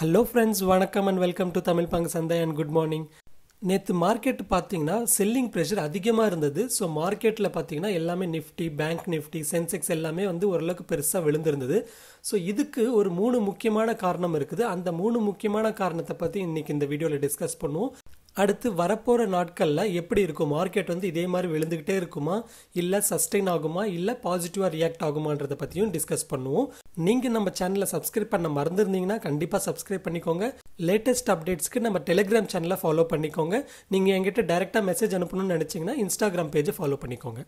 hello friends வணக்கம் and welcome to Tamil பங்கு சந்தை அண்ட் குட் மார்னிங் நேற்று மார்க்கெட் பார்த்தீங்கன்னா செல்லிங் ப்ரெஷர் அதிகமாக இருந்தது ஸோ மார்க்கெட்டில் பார்த்தீங்கன்னா எல்லாமே நிஃப்டி பேங்க் நிஃப்டி சென்செக்ஸ் எல்லாமே வந்து ஓரளவுக்கு பெருசாக விழுந்திருந்தது ஸோ இதுக்கு ஒரு மூணு முக்கியமான காரணம் இருக்குது அந்த மூணு முக்கியமான காரணத்தை பற்றி இன்றைக்கி இந்த வீடியோவில் டிஸ்கஸ் பண்ணுவோம் அடுத்து வரப்போகிற நாட்களில் எப்படி இருக்கும் மார்க்கெட் வந்து இதே மாதிரி விழுந்துக்கிட்டே இருக்குமா இல்லை சஸ்டெயின் ஆகுமா இல்லை பாசிட்டிவாக ரியாக்ட் ஆகுமான்றதை பற்றியும் டிஸ்கஸ் பண்ணுவோம் நீங்கள் நம்ம சேனலை சப்ஸ்கிரைப் பண்ண மறந்துருந்தீங்கன்னா கண்டிப்பாக சப்ஸ்கிரைப் பண்ணிக்கோங்க லேட்டஸ்ட் அப்டேட்ஸ்க்கு நம்ம டெலிகிராம் சேனலை ஃபாலோ பண்ணிக்கோங்க நீங்கள் எங்கிட்ட டேரெக்டாக மெசேஜ் அனுப்பணும்னு நினச்சிங்கன்னா இன்ஸ்டாகிராம் பேஜை ஃபாலோ பண்ணிக்கோங்க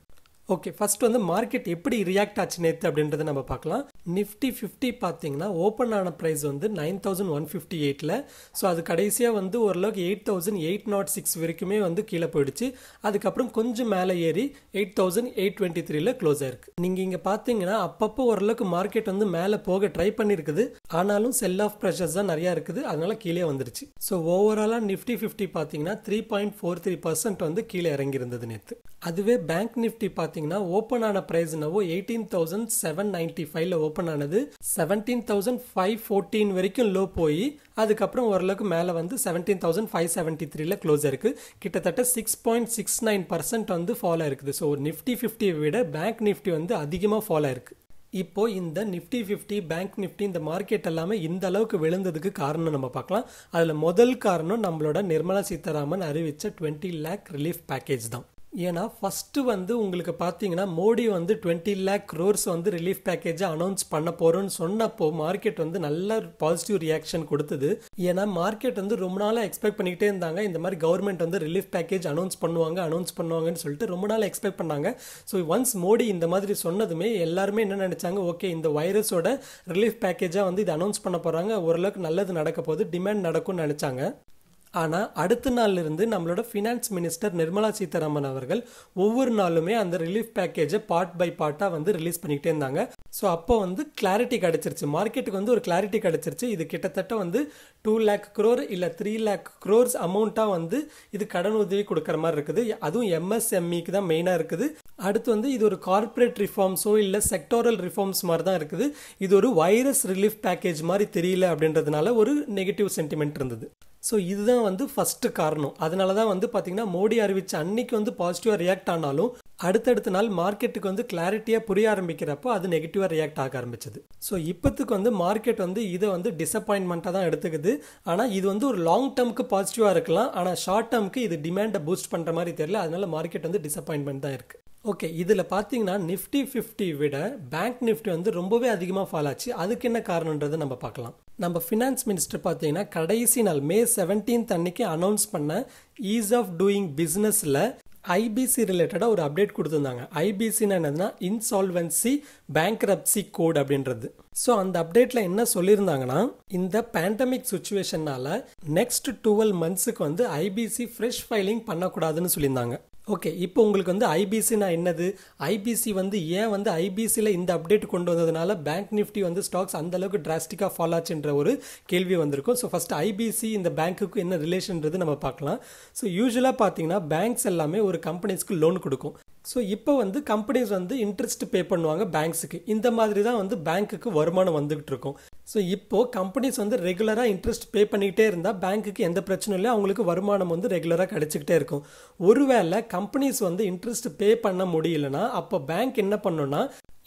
ஓகே ஃபர்ஸ்ட் வந்து மார்க்கெட் எப்படி ரியாக்ட் ஆச்சு நேற்று அப்படின்றத நம்ம பார்க்கலாம் நிஃப்டி ஃபிஃப்டி பார்த்தீங்கன்னா ஓப்பன் ஆன ப்ரைஸ் வந்து நைன் தௌசண்ட் ஒன் ஃபிஃப்டி எயிட்டில் ஸோ அது கடைசியாக வந்து ஓரளவுக்கு eight thousand eight naught six வரைக்குமே வந்து கீழே போயிடுச்சு அதுக்கப்புறம் கொஞ்சம் மேலே ஏறி எயிட் தௌசண்ட் எயிட் டுவெண்ட்டி த்ரீல க்ளோஸ் ஆயிருக்கு நீங்கள் இங்கே பார்த்தீங்கன்னா அப்பப்போ ஓரளவுக்கு மார்க்கெட் வந்து மேலே போக ட்ரை பண்ணியிருக்குது ஆனாலும் செல் ஆஃப் ப்ரெஷர்ஸ் தான் நிறையா இருக்குது அதனால கீழே வந்துருச்சு ஸோ ஓவராலாக நிஃப்டி ஃபிஃப்டி பார்த்தீங்கன்னா three point four three percent வந்து கீழே இறங்கியிருந்தது நேற்று அதுவே பேங்க் நிஃப்டி பார்த்து பார்த்தீங்கன்னா ஓப்பன் ஆன ப்ரைஸ் என்னவோ எயிட்டீன் தௌசண்ட் செவன் நைன்டி ஃபைவ்ல ஓப்பன் ஆனது செவன்டீன் தௌசண்ட் ஃபைவ் ஃபோர்டீன் வரைக்கும் லோ போய் அதுக்கப்புறம் ஓரளவுக்கு மேலே வந்து செவன்டீன் தௌசண்ட் ஃபைவ் செவன்ட்டி த்ரீல க்ளோஸ் இருக்கு கிட்டத்தட்ட six point six nine percent வந்து ஃபாலோ இருக்குது ஸோ நிஃப்டி ஃபிஃப்டியை விட பேங்க் நிஃப்டி வந்து அதிகமாக ஃபாலோ இருக்கு இப்போ இந்த நிஃப்டி ஃபிஃப்டி பேங்க் நிஃப்டி இந்த மார்க்கெட் எல்லாமே இந்த அளவுக்கு விழுந்ததுக்கு காரணம் நம்ம பார்க்கலாம் அதில் முதல் காரணம் நம்மளோட நிர்மலா சீதாராமன் அறிவித்த டுவெண்ட்டி லேக் ரிலீஃப் பேக்கேஜ் தான் ஏன்னா ஃபஸ்ட்டு வந்து உங்களுக்கு பார்த்தீங்கன்னா மோடி வந்து டுவெண்ட்டி லேக் க்ரோர்ஸ் வந்து ரிலீஃப் பேக்கேஜை அனௌன்ஸ் பண்ண போகிறோன்னு சொன்னப்போ மார்க்கெட் வந்து நல்ல பாசிட்டிவ் ரியாக்ஷன் கொடுத்தது ஏன்னா மார்க்கெட் வந்து ரொம்ப நாளாக எக்ஸ்பெக்ட் பண்ணிக்கிட்டே இருந்தாங்க இந்த மாதிரி கவர்மெண்ட் வந்து ரிலீஃப் பேக்கேஜ் அனௌன்ஸ் பண்ணுவாங்க அனௌன்ஸ் பண்ணுவாங்கன்னு சொல்லிட்டு ரொம்ப நாள் எக்ஸ்பெக்ட் பண்ணாங்க ஸோ ஒன்ஸ் மோடி இந்த மாதிரி சொன்னதுமே எல்லாருமே என்ன நினச்சாங்க ஓகே இந்த வைரஸோட ரிலீஃப் பேக்கேஜாக வந்து இது அனௌன்ஸ் பண்ண போகிறாங்க ஓரளவுக்கு நல்லது நடக்க போகுது டிமாண்ட் நடக்கும்னு நினச்சாங்க ஆனால் அடுத்த நாள்லேருந்து நம்மளோட ஃபினான்ஸ் மினிஸ்டர் நிர்மலா சீதாராமன் அவர்கள் ஒவ்வொரு நாளுமே அந்த ரிலீஃப் பேக்கேஜை பார்ட் பை பார்ட்டாக வந்து ரிலீஸ் பண்ணிக்கிட்டே இருந்தாங்க ஸோ அப்போ வந்து கிளாரிட்டி கிடச்சிருச்சு மார்க்கெட்டுக்கு வந்து ஒரு கிளாரிட்டி கிடச்சிருச்சு இது கிட்டத்தட்ட வந்து டூ லேக் க்ரோர் இல்லை த்ரீ லேக் க்ரோர்ஸ் அமௌண்ட்டாக வந்து இது கடன் உதவி கொடுக்குற மாதிரி இருக்குது அதுவும் எம்எஸ்எம்இக்கு தான் மெயினாக இருக்குது அடுத்து வந்து இது ஒரு கார்ப்பரேட் ரிஃபார்ம்ஸோ இல்லை செக்டோரல் ரிஃபார்ம்ஸ் மாதிரி தான் இருக்குது இது ஒரு வைரஸ் ரிலீஃப் பேக்கேஜ் மாதிரி தெரியல அப்படின்றதுனால ஒரு நெகட்டிவ் சென்டிமெண்ட் இருந்தது ஸோ இதுதான் வந்து ஃபஸ்ட்டு காரணம் அதனால தான் வந்து பார்த்திங்கன்னா மோடி அறிவித்த அன்னைக்கு வந்து பாசிட்டிவாக ரியாக்ட் ஆனாலும் அடுத்தடுத்த நாள் மார்க்கெட்டுக்கு வந்து கிளாரிட்டியாக புரிய ஆரம்பிக்கிறப்போ அது நெகட்டிவாக ரியாக்ட் ஆக ஆரம்பிச்சது ஸோ இப்போத்துக்கு வந்து மார்க்கெட் வந்து இதை வந்து டிசப்பாயின்மெண்ட்டாக தான் எடுத்துக்குது ஆனால் இது வந்து ஒரு லாங் டேர்முக்கு பாசிட்டிவாக இருக்கலாம் ஆனால் ஷார்ட் டேர்முக்கு இது டிமாண்டை பூஸ்ட் பண்ணுற மாதிரி தெரியல அதனால மார்க்கெட் வந்து டிசப்பாயின்மெண்ட் தான் இருக்குது ஓகே இதில் பார்த்தீங்கன்னா நிஃப்டி ஃபிஃப்டி விட பேங்க் நிஃப்டி வந்து ரொம்பவே அதிகமாக ஃபால் ஆச்சு அதுக்கு என்ன காரணன்றதை நம்ம பார்க்கலாம் நம்ம ஃபினான்ஸ் மினிஸ்டர் பார்த்தீங்கன்னா கடைசி நாள் மே செவன்டீன்த் அன்னைக்கு அனௌன்ஸ் பண்ண ஈஸ் ஆஃப் டூயிங் பிஸ்னஸில் ஐபிசி ரிலேட்டடாக ஒரு அப்டேட் கொடுத்துருந்தாங்க ஐபிசின்னு என்னதுன்னா இன்சால்வன்சி பேங்க்ரப்சி கோட் அப்படின்றது ஸோ அந்த அப்டேட்டில் என்ன சொல்லியிருந்தாங்கன்னா இந்த பேண்டமிக் சுச்சுவேஷனால் நெக்ஸ்ட் டுவெல் மந்த்ஸுக்கு வந்து ஐபிசி ஃப்ரெஷ் ஃபைலிங் பண்ணக்கூடாதுன்னு சொல்லியிருந்தாங்க ஓகே இப்போ உங்களுக்கு வந்து ஐபிசினா என்னது ஐபிசி வந்து ஏன் வந்து ஐபிசியில் இந்த அப்டேட் கொண்டு வந்ததுனால பேங்க் நிஃப்டி வந்து ஸ்டாக்ஸ் அந்த அளவுக்கு டிராஸ்டிக்காக ஃபாலோ ஆச்சுன்ற ஒரு கேள்வி வந்திருக்கும் ஸோ ஃபஸ்ட் ஐபிசி இந்த பேங்க்குக்கு என்ன ரிலேஷன்றது நம்ம பார்க்கலாம் ஸோ யூஸ்வலாக பார்த்தீங்கன்னா பேங்க்ஸ் எல்லாமே ஒரு கம்பெனிஸ்க்கு லோன் கொடுக்கும் ஸோ இப்போ வந்து கம்பெனிஸ் வந்து இன்ட்ரெஸ்ட் பே பண்ணுவாங்க பேங்க்ஸுக்கு இந்த மாதிரி தான் வந்து பேங்க்குக்கு வருமானம் வந்துகிட்டு இருக்கும் ஸோ இப்போது கம்பெனிஸ் வந்து ரெகுலராக இன்ட்ரெஸ்ட் பே பண்ணிக்கிட்டே இருந்தால் பேங்க்குக்கு எந்த பிரச்சனையும் இல்லை அவங்களுக்கு வருமானம் வந்து ரெகுலராக கிடச்சிக்கிட்டே இருக்கும் ஒருவேளை கம்பெனிஸ் வந்து இன்ட்ரெஸ்ட் பே பண்ண முடியலன்னா அப்போ பேங்க் என்ன பண்ணோன்னா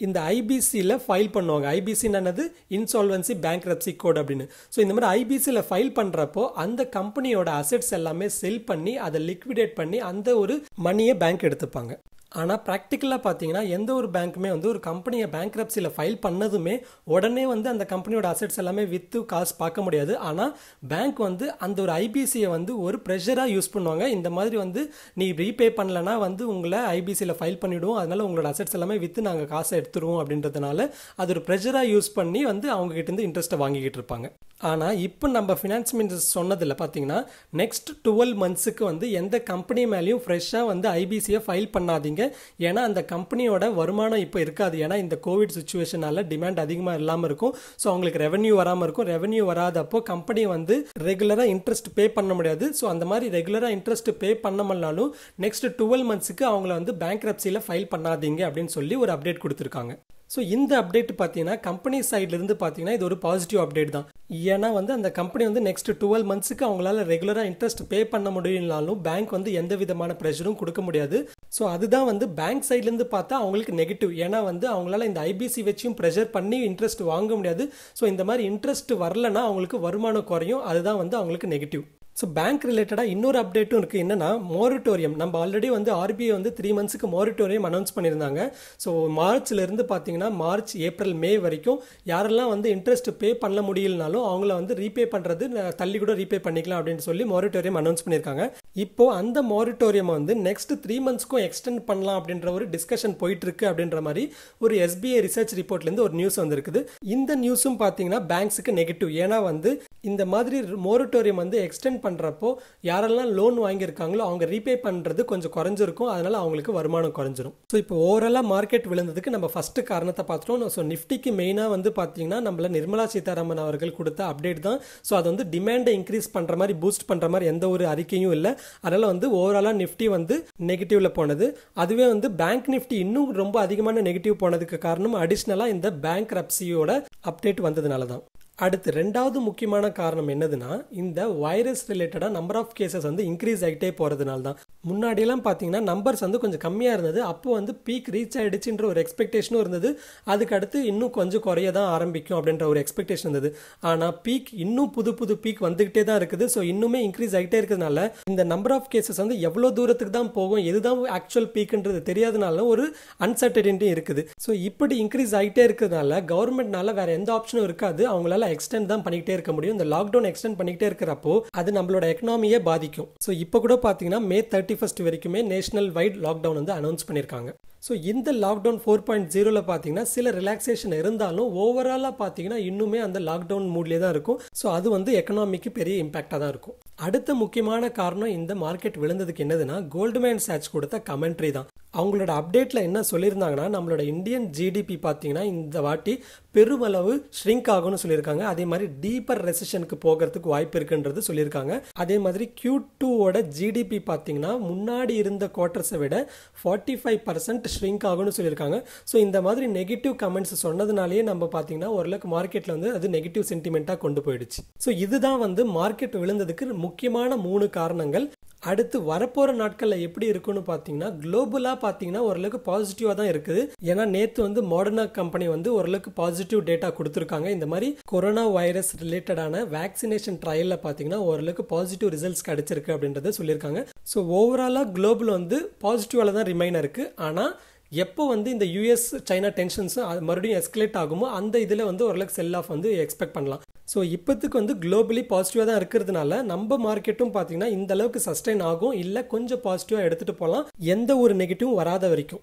இந்த ஐபிசியில் ஃபைல் பண்ணுவாங்க ஐபிசின்னு இன்சால்வன்சி பேங்க் ரப்சி கோட் அப்படின்னு ஸோ இந்த மாதிரி ஐபிசியில் ஃபைல் பண்ணுறப்போ அந்த கம்பெனியோட அசெட்ஸ் எல்லாமே செல் பண்ணி அதை லிக்விடேட் பண்ணி அந்த ஒரு மணியை பேங்க் எடுத்துப்பாங்க ஆனால் ப்ராக்டிக்கலாக பார்த்தீங்கன்னா எந்த ஒரு பேங்க்குமே வந்து ஒரு கம்பெனியை பேங்க் ரப்சியில் ஃபைல் பண்ணதுமே உடனே வந்து அந்த கம்பெனியோட அசட்ஸ் எல்லாமே வித்து காசு பார்க்க முடியாது ஆனால் பேங்க் வந்து அந்த ஒரு ஐபிசியை வந்து ஒரு ப்ரெஷராக யூஸ் பண்ணுவாங்க இந்த மாதிரி வந்து நீ ரீபே பண்ணலன்னா வந்து உங்களை ஐபிசியில் ஃபைல் பண்ணிவிடுவோம் அதனால் உங்களோட அசட்ஸ் எல்லாமே விற்று நாங்கள் காசை எடுத்துருவோம் அப்படின்றதுனால அது ஒரு ப்ரெஷராக யூஸ் பண்ணி வந்து இருந்து இன்ட்ரெஸ்ட்டை வாங்கிக்கிட்டு இருப்பாங்க ஆனால் இப்போ நம்ம ஃபினான்ஸ் மினிஸ்டர் சொன்னதில் பார்த்தீங்கன்னா நெக்ஸ்ட் டுவெல் மந்த்ஸுக்கு வந்து எந்த கம்பெனி மேலேயும் ஃப்ரெஷ்ஷாக வந்து ஐபிசியை ஃபைல் பண்ணாதீங்க ஏன்னா அந்த கம்பெனியோட வருமானம் இப்போ இருக்காது ஏன்னா இந்த கோவிட் சுச்சுவேஷனால டிமாண்ட் அதிகமாக இல்லாமல் இருக்கும் ஸோ அவங்களுக்கு ரெவன்யூ வராமல் இருக்கும் ரெவன்யூ வராதப்போ கம்பெனி வந்து ரெகுலராக இன்ட்ரெஸ்ட் பே பண்ண முடியாது ஸோ அந்த மாதிரி ரெகுலராக இன்ட்ரெஸ்ட் பே பண்ணமல்னாலும் நெக்ஸ்ட் டுவெல் மந்த்ஸுக்கு அவங்கள வந்து பேங்க் ஃபைல் பண்ணாதீங்க அப்படின்னு சொல்லி ஒரு அப்டேட் கொடுத்துருக்காங்க ஸோ இந்த அப்டேட் பார்த்தீங்கன்னா கம்பெனி சைட்லேருந்து பார்த்தீங்கன்னா இது ஒரு பாசிட்டிவ் அப்டேட் தான் ஏன்னா வந்து அந்த கம்பெனி வந்து நெக்ஸ்ட் டுவெல் மந்த்ஸுக்கு அவங்களால ரெகுலராக இன்ட்ரெஸ்ட் பே பண்ண முடியலனாலும் பேங்க் வந்து எந்த விதமான ப்ரெஷரும் கொடுக்க முடியாது ஸோ அதுதான் வந்து பேங்க் சைட்லேருந்து பார்த்தா அவங்களுக்கு நெகட்டிவ் ஏன்னா வந்து அவங்களால இந்த ஐபிசி வச்சும் ப்ரெஷர் பண்ணி இன்ட்ரெஸ்ட் வாங்க முடியாது ஸோ இந்த மாதிரி இன்ட்ரெஸ்ட் வரலன்னா அவங்களுக்கு வருமானம் குறையும் அதுதான் வந்து அவங்களுக்கு நெகட்டிவ் ஸோ பேங்க் ரிலேட்டடாக இன்னொரு அப்டேட்டும் இருக்குது என்னென்னா மாரிட்டோரியம் நம்ம ஆல்ரெடி வந்து ஆர்பிஐ வந்து த்ரீ மந்த்ஸுக்கு மோரிட்டோரியம் அனௌன்ஸ் பண்ணியிருந்தாங்க ஸோ மார்ச்லேருந்து பார்த்தீங்கன்னா மார்ச் ஏப்ரல் மே வரைக்கும் யாரெல்லாம் வந்து இன்ட்ரெஸ்ட் பே பண்ண முடியலனாலும் அவங்கள வந்து ரீபே பண்ணுறது தள்ளி கூட ரீபே பண்ணிக்கலாம் அப்படின்னு சொல்லி மாரிட்டோரியம் அனௌன்ஸ் பண்ணியிருக்காங்க இப்போ அந்த மாரிட்டோரியம் வந்து நெக்ஸ்ட் த்ரீ மந்த்ஸ்க்கும் எக்ஸ்டெண்ட் பண்ணலாம் அப்படின்ற ஒரு டிஸ்கஷன் போயிட்டு இருக்கு அப்படின்ற மாதிரி ஒரு எஸ்பிஐ ரிசர்ச் ரிப்போர்ட்லேருந்து ஒரு நியூஸ் வந்திருக்குது இந்த நியூஸும் பார்த்தீங்கன்னா பேங்க்ஸுக்கு நெகட்டிவ் ஏன்னா வந்து இந்த மாதிரி மோரிட்டோரியம் வந்து எக்ஸ்டெண்ட் பண்ணுறப்போ யாரெல்லாம் லோன் வாங்கியிருக்காங்களோ அவங்க ரீபே பண்ணுறது கொஞ்சம் குறைஞ்சிருக்கும் அதனால் அவங்களுக்கு வருமானம் குறைஞ்சிரும் ஸோ இப்போ ஓவராலாக மார்க்கெட் விழுந்ததுக்கு நம்ம ஃபஸ்ட்டு காரணத்தை பார்த்துட்டோம் ஸோ நிஃப்டிக்கு மெயினாக வந்து பார்த்தீங்கன்னா நம்மள நிர்மலா சீதாராமன் அவர்கள் கொடுத்த அப்டேட் தான் ஸோ அது வந்து டிமாண்டை இன்க்ரீஸ் பண்ணுற மாதிரி பூஸ்ட் பண்ணுற மாதிரி எந்த ஒரு அறிக்கையும் இல்லை அதனால் வந்து ஓவராலாக நிஃப்டி வந்து நெகட்டிவில் போனது அதுவே வந்து பேங்க் நிஃப்டி இன்னும் ரொம்ப அதிகமான நெகட்டிவ் போனதுக்கு காரணம் அடிஷ்னலாக இந்த பேங்க் ரப்சியோட அப்டேட் வந்ததுனால தான் அடுத்து ரெண்டாவது முக்கியமான காரணம் என்னதுன்னா இந்த வைரஸ் ரிலேட்டடாக நம்பர் ஆஃப் கேசஸ் வந்து இன்க்ரீஸ் ஆகிட்டே போகிறதுனால தான் முன்னாடியெல்லாம் பார்த்தீங்கன்னா நம்பர்ஸ் வந்து கொஞ்சம் கம்மியாக இருந்தது அப்போ வந்து பீக் ரீச் ஆகிடுச்சுன்ற ஒரு எக்ஸ்பெக்டேஷனும் இருந்தது அதுக்கு அடுத்து இன்னும் கொஞ்சம் குறைய தான் ஆரம்பிக்கும் அப்படின்ற ஒரு எக்ஸ்பெக்டேஷன் இருந்தது ஆனால் பீக் இன்னும் புது புது பீக் வந்துக்கிட்டே தான் இருக்குது ஸோ இன்னுமே இன்க்ரீஸ் ஆகிட்டே இருக்கிறதுனால இந்த நம்பர் ஆஃப் கேசஸ் வந்து எவ்வளோ தூரத்துக்கு தான் போகும் எதுதான் ஆக்சுவல் பீக்குன்றது தெரியாதனால ஒரு அன்சர்டனிட்டியும் இருக்குது ஸோ இப்படி இன்க்ரீஸ் ஆகிட்டே இருக்கிறதுனால கவர்மெண்ட்னால வேறு எந்த ஆப்ஷனும் இருக்காது அவங்களால நம்மளால எக்ஸ்டெண்ட் தான் பண்ணிக்கிட்டே இருக்க முடியும் இந்த லாக்டவுன் எக்ஸ்டெண்ட் பண்ணிக்கிட்டே இருக்கிறப்போ அது நம்மளோட எக்கனாமியே பாதிக்கும் ஸோ இப்போ கூட பார்த்தீங்கன்னா மே தேர்ட்டி ஃபஸ்ட் வரைக்குமே நேஷனல் வைட் லாக்டவுன் வந்து அனௌன்ஸ் பண்ணியிருக்காங்க ஸோ இந்த லாக்டவுன் ஃபோர் பாயிண்ட் ஜீரோவில் பார்த்தீங்கன்னா சில ரிலாக்ஸேஷன் இருந்தாலும் ஓவராலாக பார்த்தீங்கன்னா இன்னுமே அந்த லாக்டவுன் மூட்லேயே தான் இருக்கும் ஸோ அது வந்து எக்கனாமிக்கு பெரிய இம்பாக்டாக தான் இருக்கும் அடுத்த முக்கியமான காரணம் இந்த மார்க்கெட் விழுந்ததுக்கு என்னதுன்னா கோல்டுமேன் சாட்ச் கொடுத்த கமெண்ட்ரி தான் அவங்களோட அப்டேட்டில் என்ன சொல்லியிருந்தாங்கன்னா நம்மளோட இந்தியன் ஜிடிபி பார்த்தீங்கன்னா இந்த வாட்டி பெருமளவு ஸ்ரிங்க் ஆகும்னு சொல்லியிருக்காங்க அதே மாதிரி டீப்பர் ரெசிஷனுக்கு போகிறதுக்கு வாய்ப்பு இருக்குன்றது சொல்லியிருக்காங்க அதே மாதிரி கியூ டூவோட ஜிடிபி பார்த்தீங்கன்னா முன்னாடி இருந்த குவார்ட்டர்ஸை விட ஃபார்ட்டி ஃபைவ் பர்சன்ட் ஸ்ரிங்க் ஆகும்னு சொல்லியிருக்காங்க ஸோ இந்த மாதிரி நெகட்டிவ் கமெண்ட்ஸ் சொன்னதுனாலேயே நம்ம பார்த்தீங்கன்னா ஓரளவுக்கு மார்க்கெட்டில் வந்து அது நெகட்டிவ் சென்டிமெண்ட்டாக கொண்டு போயிடுச்சு ஸோ இதுதான் வந்து மார்க்கெட் விழுந்ததுக்கு முக்கியமான மூணு காரணங்கள் அடுத்து வரப்போகிற நாட்களில் எப்படி இருக்குன்னு பார்த்தீங்கன்னா குளோபலாக பார்த்தீங்கன்னா ஓரளவுக்கு பாசிட்டிவாக தான் இருக்குது ஏன்னா நேற்று வந்து மாடர்னா கம்பெனி வந்து ஓரளவுக்கு பாசிட்டிவ் டேட்டா கொடுத்துருக்காங்க இந்த மாதிரி கொரோனா வைரஸ் ரிலேட்டடான வேக்சினேஷன் ட்ரையலில் பார்த்தீங்கன்னா ஓரளவுக்கு பாசிட்டிவ் ரிசல்ட்ஸ் கிடைச்சிருக்கு அப்படின்றத சொல்லியிருக்காங்க ஸோ ஓவராலாக குளோபல் வந்து பாசிட்டிவால தான் ரிமைன் இருக்குது ஆனால் எப்போ வந்து இந்த யூஎஸ் சைனா டென்ஷன்ஸும் மறுபடியும் எஸ்கலேட் ஆகுமோ அந்த இதில் வந்து ஓரளவுக்கு செல் ஆஃப் வந்து எக்ஸ்பெக்ட் பண்ணலாம் ஸோ இப்போத்துக்கு வந்து குளோபலி பாசிட்டிவாக தான் இருக்கிறதுனால நம்ம மார்க்கெட்டும் பார்த்தீங்கன்னா இந்த அளவுக்கு சஸ்டைன் ஆகும் இல்லை கொஞ்சம் பாசிட்டிவாக எடுத்துகிட்டு போகலாம் எந்த ஒரு நெகட்டிவும் வராத வரைக்கும்